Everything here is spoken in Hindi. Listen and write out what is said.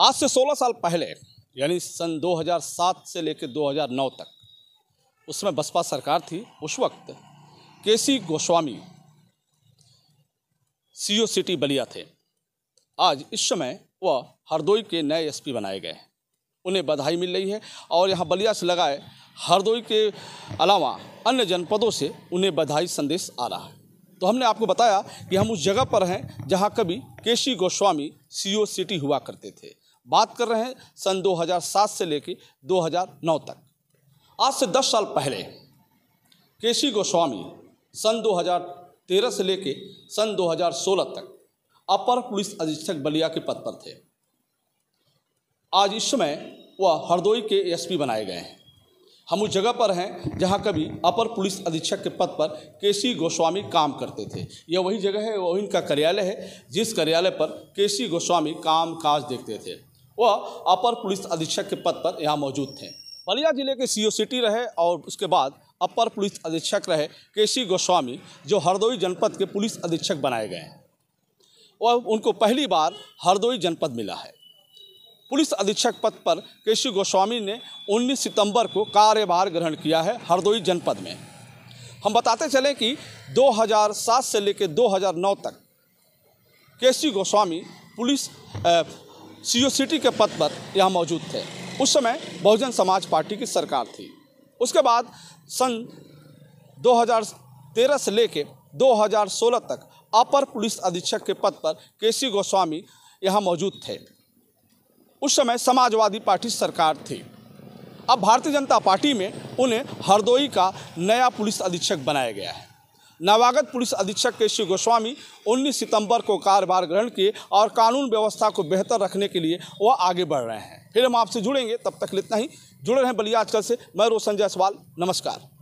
आज से 16 साल पहले यानी सन 2007 से लेकर 2009 तक उसमें बसपा सरकार थी उस वक्त के K Goswami CO city Ballia थे आज इस समय वह हरदोई के नए एसपी बनाए गए उन्हें बधाई मिल रही है और यहाँ बलिया से लगाए हरदोई के अलावा अन्य जनपदों से उन्हें बधाई संदेश आ रहा है तो हमने आपको बताया कि हम उस जगह पर हैं जहाँ कभी केशी गोस्वामी सीओ सिटी हुआ करते थे बात कर रहे हैं सन 2007 से लेकर 2009 तक आज से 10 साल पहले केसी गोस्वामी सन 2013 से लेकर सन 2016 तक अपर पुलिस अधीक्षक बलिया के पद पर थे आज इस समय वह हरदोई के एसपी बनाए गए हैं हम उस जगह पर हैं जहां कभी अपर पुलिस अधीक्षक के पद पर केसी गोस्वामी काम करते थे यह वही जगह है वही इनका कार्यालय है जिस कार्यालय पर केसी गोस्वामी काम काज देखते थे वह अपर पुलिस अधीक्षक के पद पर यहाँ मौजूद थे बलिया जिले के सी सिटी रहे और उसके बाद अपर पुलिस अधीक्षक रहे केसी गोस्वामी जो हरदोई जनपद के पुलिस अधीक्षक बनाए गए हैं वह उनको पहली बार हरदोई जनपद मिला है पुलिस अधीक्षक पद पर केसी गोस्वामी ने 19 सितंबर को कार्यभार ग्रहण किया है हरदोई जनपद में हम बताते चलें कि 2007 से लेकर 2009 तक केसी गोस्वामी पुलिस सीओ के पद पर यहाँ मौजूद थे उस समय बहुजन समाज पार्टी की सरकार थी उसके बाद सन 2013 से लेकर 2016 तक अपर पुलिस अधीक्षक के पद पर केसी गोस्वामी यहाँ मौजूद थे उस समय समाजवादी पार्टी सरकार थी अब भारतीय जनता पार्टी में उन्हें हरदोई का नया पुलिस अधीक्षक बनाया गया है नवागत पुलिस अधीक्षक केशव गोस्वामी 19 सितंबर को कार्यभार ग्रहण किए और कानून व्यवस्था को बेहतर रखने के लिए वह आगे बढ़ रहे हैं फिर हम आपसे जुड़ेंगे तब तक इतना ही जुड़े रहें बलिया आजकल से मैं रोशन जायसवाल नमस्कार